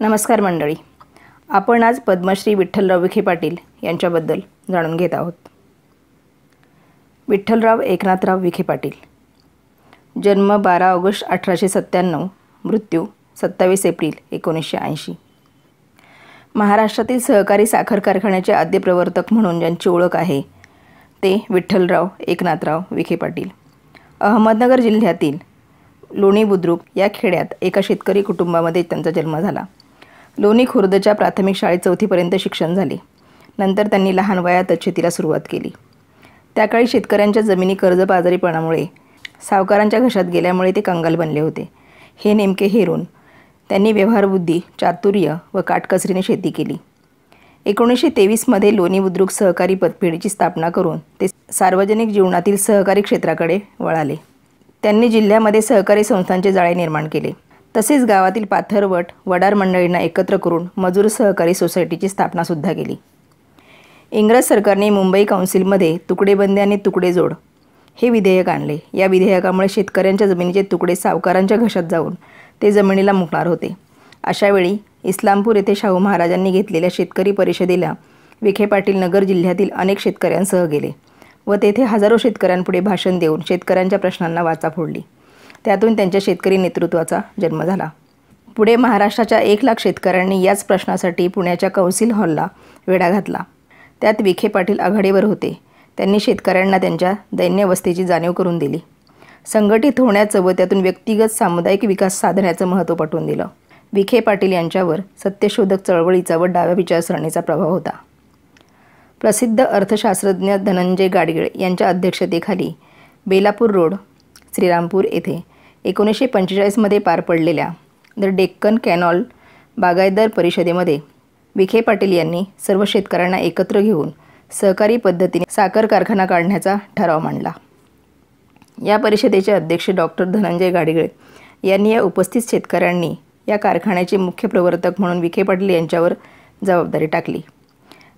नमस्कार मंडळी आपण आज पद्मश्री विठ्ठलराव विखे पाटील यांच्याबद्दल जाणून घेत आहोत विठ्ठलराव एकनाथराव विखे पाटील जन्म बारा ऑगस्ट अठराशे सत्त्याण्णव मृत्यू सत्तावीस एप्रिल एकोणीसशे ऐंशी महाराष्ट्रातील सहकारी साखर कारखान्याचे आद्य प्रवर्तक म्हणून ज्यांची ओळख आहे ते विठ्ठलराव एकनाथराव विखे पाटील अहमदनगर जिल्ह्यातील लोणी बुद्रुक या खेड्यात एका शेतकरी कुटुंबामध्ये त्यांचा जन्म झाला लोणी खुर्दच्या प्राथमिक शाळेत चौथीपर्यंत शिक्षण झाले नंतर त्यांनी लहान वयातच शेतीला सुरुवात केली त्याकाळी शेतकऱ्यांच्या जमिनी कर्जबाजारीपणामुळे सावकारांच्या घशात गेल्यामुळे ते कंगाल बनले होते हे नेमके हेरून त्यांनी व्यवहारबुद्धी चातुर्य व काटकसरीने शेती केली एकोणीसशे तेवीसमध्ये लोणी बुद्रुक सहकारी पतपेढीची स्थापना करून ते सार्वजनिक जीवनातील सहकारी क्षेत्राकडे वळाले त्यांनी जिल्ह्यामध्ये सहकारी संस्थांचे जाळे निर्माण केले तसेच गावातील पाथरवट वडार मंडळींना एकत्र करून मजूर सहकारी सोसायटीची स्थापनासुद्धा केली इंग्रज सरकारने मुंबई काउन्सिलमध्ये तुकडेबंदी आणि जोड हे विधेयक आणले या विधेयकामुळे शेतकऱ्यांच्या जमिनीचे तुकडे सावकारांच्या घशात जाऊन ते जमिनीला मुकणार होते अशावेळी इस्लामपूर येथे शाहू महाराजांनी घेतलेल्या शेतकरी परिषदेला विखे पाटील नगर जिल्ह्यातील अनेक शेतकऱ्यांसह गेले व तेथे हजारो शेतकऱ्यांपुढे भाषण देऊन शेतकऱ्यांच्या प्रश्नांना वाचा फोडली त्यातून त्यांच्या शेतकरी नेतृत्वाचा जन्म झाला पुढे महाराष्ट्राच्या एक लाख शेतकऱ्यांनी याच प्रश्नासाठी पुण्याच्या कौन्सिल हॉलला वेढा घातला त्यात विखे पाटील आघाडीवर होते त्यांनी शेतकऱ्यांना त्यांच्या दैन्यवस्थेची जाणीव करून दिली संघटित होण्याचं व त्यातून व्यक्तिगत सामुदायिक विकास साधण्याचं महत्त्व पटवून दिलं विखे पाटील यांच्यावर सत्यशोधक चळवळीचा व डाव्या विचारसरणीचा प्रभाव होता प्रसिद्ध अर्थशास्त्रज्ञ धनंजय गाडगिळ यांच्या अध्यक्षतेखाली बेलापूर रोड श्रीरामपूर येथे एकोणीसशे पंचेचाळीसमध्ये पार पडलेल्या द डेक्कन कॅनॉल बागायतदार परिषदेमध्ये विखे पाटील यांनी सर्व शेतकऱ्यांना एकत्र घेऊन सहकारी पद्धतीने साखर कारखाना काढण्याचा ठराव मांडला या परिषदेचे अध्यक्ष डॉक्टर धनंजय गाडगळे यांनी या उपस्थित शेतकऱ्यांनी या कारखान्याचे मुख्य प्रवर्तक म्हणून विखे पाटील यांच्यावर जबाबदारी टाकली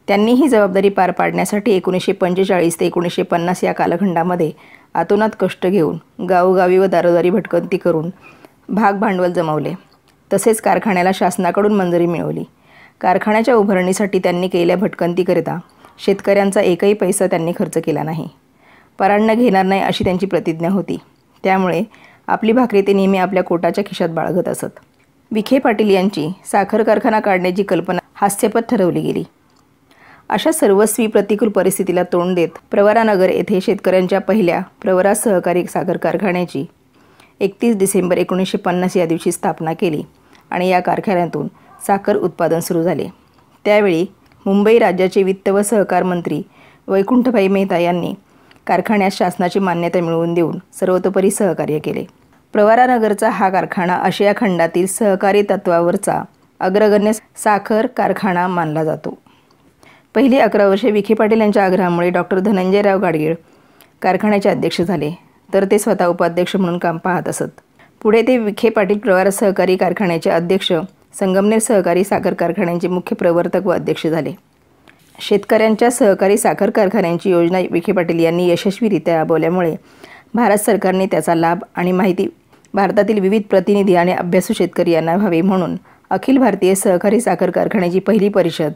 त्यांनी ही जबाबदारी पार पाडण्यासाठी एकोणीसशे पंचेचाळीस ते एकोणीसशे पन्नास या कालखंडामध्ये आतोनात कष्ट घेऊन गावोगावी व दारोदारी भटकंती करून भाग भांडवल जमवले तसेच कारखान्याला शासनाकडून मंजुरी मिळवली कारखान्याच्या उभारणीसाठी त्यांनी केलेल्या भटकंतीकरिता शेतकऱ्यांचा एकही पैसा त्यांनी खर्च केला नाही परांना घेणार नाही अशी त्यांची प्रतिज्ञा होती त्यामुळे आपली भाकरी ते नेहमी आपल्या कोटाच्या खिशात बाळगत असत विखे पाटील यांची साखर कारखाना काढण्याची कल्पना हास्यपद ठरवली गेली अशा सर्वस्वी प्रतिकूल परिस्थितीला तोंड देत प्रवरानगर येथे शेतकऱ्यांच्या पहिल्या प्रवरा सहकारी साखर कारखान्याची एकतीस डिसेंबर एकोणीसशे पन्नास या दिवशी स्थापना केली आणि या कारखान्यातून साखर उत्पादन सुरू झाले त्यावेळी मुंबई राज्याचे वित्त व सहकार मंत्री वैकुंठभाई मेहता यांनी कारखान्यास शासनाची मान्यता मिळवून देऊन सर्वतोपरी सहकार्य केले प्रवरानगरचा हा कारखाना आशिया खंडातील सहकारी तत्वावरचा अग्रगण्य साखर कारखाना मानला जातो पहिली अकरा वर्षे विखे पाटील यांच्या आग्रहामुळे डॉक्टर धनंजयराव गाडगीळ कारखान्याचे अध्यक्ष झाले तर ते स्वतः उपाध्यक्ष म्हणून काम पाहत असत पुढे ते विखे पाटील प्रवार सहकारी कारखान्याचे अध्यक्ष संगमनेर सहकारी साखर कारखान्यांचे मुख्य प्रवर्तक व अध्यक्ष झाले शेतकऱ्यांच्या सहकारी साखर कारखान्यांची योजना विखे पाटील यांनी यशस्वीरित्या राबवल्यामुळे भारत सरकारने त्याचा लाभ आणि माहिती भारतातील विविध प्रतिनिधी आणि अभ्यासू शेतकरी यांना व्हावे म्हणून अखिल भारतीय सहकारी साखर कारखान्याची पहिली परिषद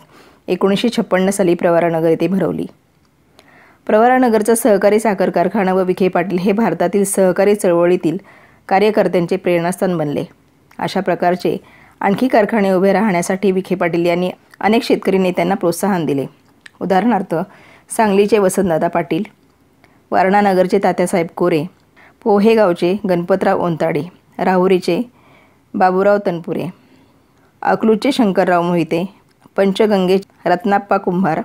एकोणीसशे छप्पन्न साली प्रवरानगर येथे भरवली प्रवरानगरचा सहकारी साखर कारखाना व विखे पाटील हे भारतातील सहकारी चळवळीतील कार्यकर्त्यांचे प्रेरणास्थान बनले अशा प्रकारचे आणखी कारखाने उभे राहण्यासाठी विखे पाटील यांनी अनेक शेतकरी नेत्यांना प्रोत्साहन दिले उदाहरणार्थ सांगलीचे वसंतदादा पाटील वारणानगरचे तात्यासाहेब कोरे पोहेगावचे गणपतराव ओंताडे राहुरीचे बाबूराव तनपुरे अकलूजचे शंकरराव मोहिते पंचगंगे रत्नाप्पा कुंभार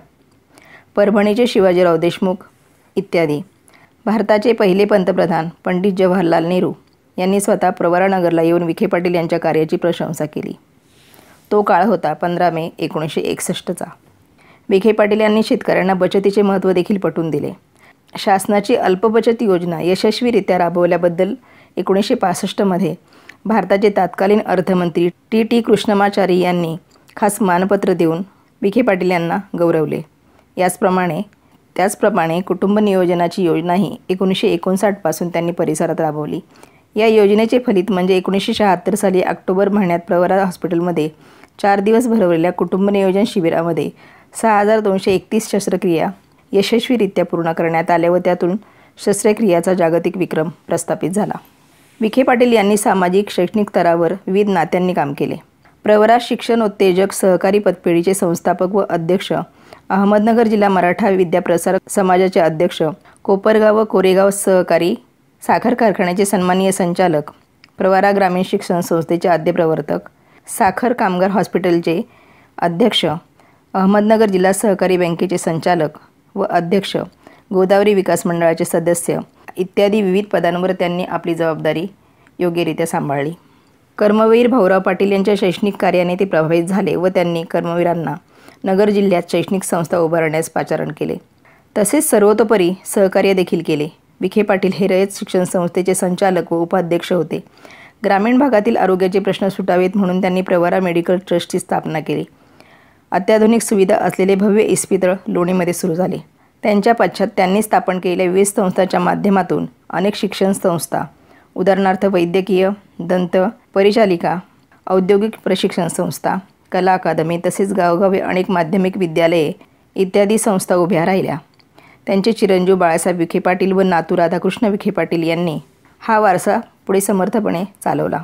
परभणीचे शिवाजीराव देशमुख इत्यादी भारताचे पहिले पंतप्रधान पंडित जवाहरलाल नेहरू यांनी स्वतः प्रवरानगरला येऊन विखे पाटील यांच्या कार्याची प्रशंसा केली तो काळ होता पंधरा मे एकोणीसशे एकसष्टचा विखे पाटील यांनी शेतकऱ्यांना बचतीचे महत्त्व देखील पटवून दिले शासनाची अल्पबचत योजना यशस्वीरित्या राबवल्याबद्दल एकोणीसशे पासष्टमध्ये भारताचे तात्कालीन अर्थमंत्री टी टी कृष्णमाचारी यांनी खास मानपत्र देऊन विखे पाटील यांना गौरवले याचप्रमाणे त्याचप्रमाणे कुटुंब नियोजनाची योजनाही एकोणीसशे एकोणसाठपासून त्यांनी परिसरात राबवली या योजनेचे फलित म्हणजे एकोणीसशे शहात्तर साली ऑक्टोबर महिन्यात प्रवरा हॉस्पिटलमध्ये चार दिवस भरवलेल्या कुटुंब नियोजन शिबिरामध्ये सहा हजार दोनशे एकतीस शस्त्रक्रिया यशस्वीरित्या पूर्ण करण्यात आल्या व त्यातून शस्त्रक्रियाचा जागतिक विक्रम प्रस्थापित झाला विखे पाटील यांनी सामाजिक शैक्षणिक स्तरावर विविध नात्यांनी काम केले प्रवरा शिक्षण उत्तेजक सहकारी पतपेढीचे संस्थापक व अध्यक्ष अहमदनगर जिल्हा मराठा विद्याप्रसार समाजाचे अध्यक्ष कोपरगाव व कोरेगाव सहकारी साखर कारखान्याचे सन्माननीय संचालक प्रवरा ग्रामीण शिक्षण संस्थेचे आद्यप्रवर्तक साखर कामगार हॉस्पिटलचे अध्यक्ष अहमदनगर जिल्हा सहकारी बँकेचे संचालक व अध्यक्ष गोदावरी विकास मंडळाचे सदस्य इत्यादी विविध पदांवर त्यांनी आपली जबाबदारी योग्यरित्या सांभाळली कर्मवीर भाऊराव पाटील यांच्या शैक्षणिक कार्याने ते प्रभावित झाले व त्यांनी कर्मवीरांना नगर जिल्ह्यात शैक्षणिक संस्था उभारण्यास पाचारण केले तसेच सर्वतोपरी सहकार्य देखील केले विखे पाटील हे रयत शिक्षण संस्थेचे संचालक व उपाध्यक्ष होते ग्रामीण भागातील आरोग्याचे प्रश्न सुटावेत म्हणून त्यांनी प्रवारा मेडिकल ट्रस्टची स्थापना केली अत्याधुनिक सुविधा असलेले भव्य इस्पितळ लोणीमध्ये सुरू झाले त्यांच्या पश्चात त्यांनी स्थापन केलेल्या वीज संस्थांच्या माध्यमातून अनेक शिक्षण संस्था उदाहरणार्थ वैद्यकीय दंत परिचालिका औद्योगिक प्रशिक्षण संस्था कला अकादमी तसेच गावगावी अनेक माध्यमिक विद्यालये इत्यादी संस्था उभ्या राहिल्या त्यांचे चिरंजीव बाळासाहेब विखे पाटील व नातू राधाकृष्ण विखे पाटील यांनी हा वारसा पुढे समर्थपणे चालवला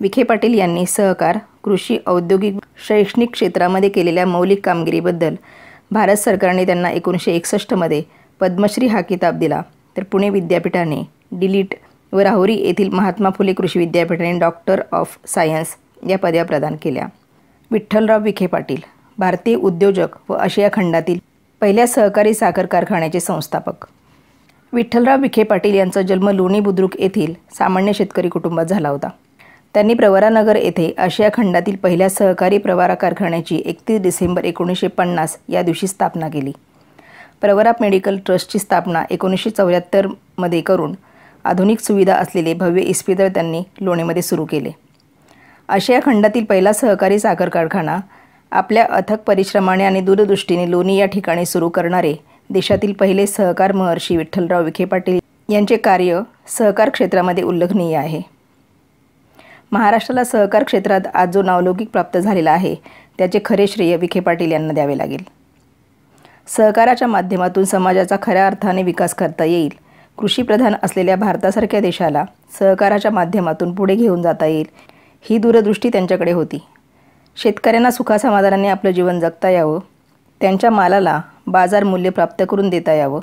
विखे पाटील यांनी सहकार कृषी औद्योगिक शैक्षणिक क्षेत्रामध्ये केलेल्या मौलिक कामगिरीबद्दल भारत सरकारने त्यांना एकोणीसशे एकसष्टमध्ये पद्मश्री हा किताब दिला तर पुणे विद्यापीठाने डिलीट व राहुरी येथील महात्मा फुले कृषी विद्यापीठाने डॉक्टर ऑफ सायन्स या पदव्या प्रदान केल्या विठ्ठलराव विखे पाटील भारतीय उद्योजक व आशिया खंडातील पहिल्या सहकारी साखर कारखान्याचे संस्थापक विठ्ठलराव विखे पाटील यांचा जन्म लोणी बुद्रुक येथील सामान्य शेतकरी कुटुंबात झाला होता त्यांनी प्रवरानगर येथे आशिया खंडातील पहिल्या सहकारी प्रवारा कारखान्याची एकतीस डिसेंबर एकोणीसशे पन्नास या दिवशी स्थापना केली प्रवरा मेडिकल ट्रस्टची स्थापना एकोणीसशे चौऱ्याहत्तरमध्ये करून आधुनिक सुविधा असलेले भव्य इस्पितळ त्यांनी लोणीमध्ये सुरू केले आशिया खंडातील पहिला सहकारी साखर कारखाना आपल्या अथक परिश्रमाने आणि दूरदृष्टीने लोणी या ठिकाणी सुरू करणारे देशातील पहिले सहकार महर्षी विठ्ठलराव विखे पाटील यांचे कार्य सहकार क्षेत्रामध्ये उल्लेखनीय आहे महाराष्ट्राला सहकार क्षेत्रात आज जो नावलौकिक प्राप्त झालेला आहे त्याचे खरे श्रेय विखे पाटील यांना द्यावे लागेल सहकाराच्या माध्यमातून समाजाचा खऱ्या अर्थाने विकास करता येईल कृषीप्रधान असलेल्या भारतासारख्या देशाला सहकाराच्या माध्यमातून पुढे घेऊन जाता येईल ही दूरदृष्टी त्यांच्याकडे होती शेतकऱ्यांना सुखासमाधानाने आपलं जीवन जगता यावं त्यांच्या मालाला बाजार मूल्य प्राप्त करून देता यावं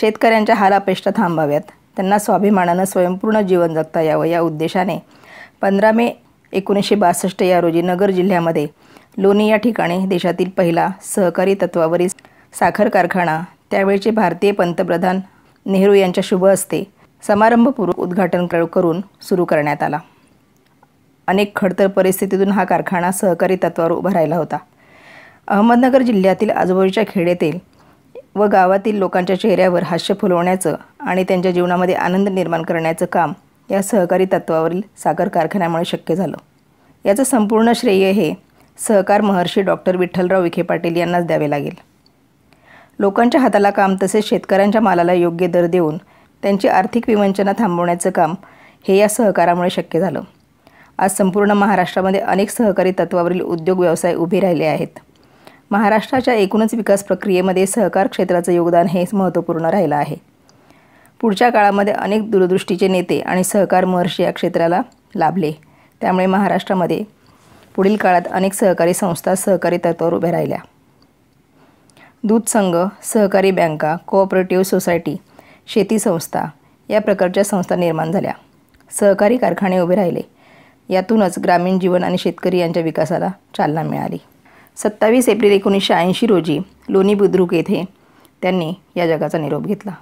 शेतकऱ्यांच्या हालापेष्टा थांबाव्यात त्यांना स्वाभिमानानं स्वयंपूर्ण जीवन जगता यावं या उद्देशाने पंधरा मे एकोणीसशे बासष्ट या रोजी नगर जिल्ह्यामध्ये लोणी या ठिकाणी देशातील पहिला सहकारी तत्वावरील साखर कारखाना त्यावेळचे भारतीय पंतप्रधान नेहरू यांच्या शुभ हस्ते समारंभपूर्वक उद्घाटन करून सुरू करण्यात आला अनेक खडतर परिस्थितीतून हा कारखाना सहकारी तत्वावर उभा राहिला होता अहमदनगर जिल्ह्यातील आजूबाजूच्या खेड्यातील व गावातील लोकांच्या चेहऱ्यावर हास्य फुलवण्याचं आणि त्यांच्या जीवनामध्ये आनंद निर्माण करण्याचं काम या सहकारी तत्वावरील साखर कारखान्यामुळे शक्य झालं याचं संपूर्ण श्रेय हे सहकार महर्षी डॉक्टर विठ्ठलराव विखे पाटील यांनाच द्यावे लागेल लोकांच्या हाताला काम तसेच शेतकऱ्यांच्या मालाला योग्य दर देऊन त्यांची आर्थिक विवंचना थांबवण्याचं काम हे या सहकारामुळे शक्य झालं आज संपूर्ण महाराष्ट्रामध्ये अनेक सहकारी तत्वावरील उद्योग व्यवसाय उभे राहिले आहेत महाराष्ट्राच्या एकूणच विकास प्रक्रियेमध्ये सहकार क्षेत्राचं योगदान हे महत्त्वपूर्ण राहिलं आहे पुढच्या काळामध्ये अनेक दूरदृष्टीचे नेते आणि सहकार महर्षी या क्षेत्राला लाभले त्यामुळे महाराष्ट्रामध्ये पुढील काळात अनेक सहकारी संस्था सहकारी तत्वावर उभ्या राहिल्या दूध संघ सहकारी बँका कोऑपरेटिव्ह सोसायटी शेती संस्था या प्रकारच्या संस्था निर्माण झाल्या सहकारी कारखाने उभे राहिले यातूनच ग्रामीण जीवन आणि शेतकरी यांच्या विकासाला चालना मिळाली सत्तावीस एप्रिल एकोणीसशे ऐंशी रोजी लोणी बुद्रुक येथे त्यांनी या जगाचा निरोप घेतला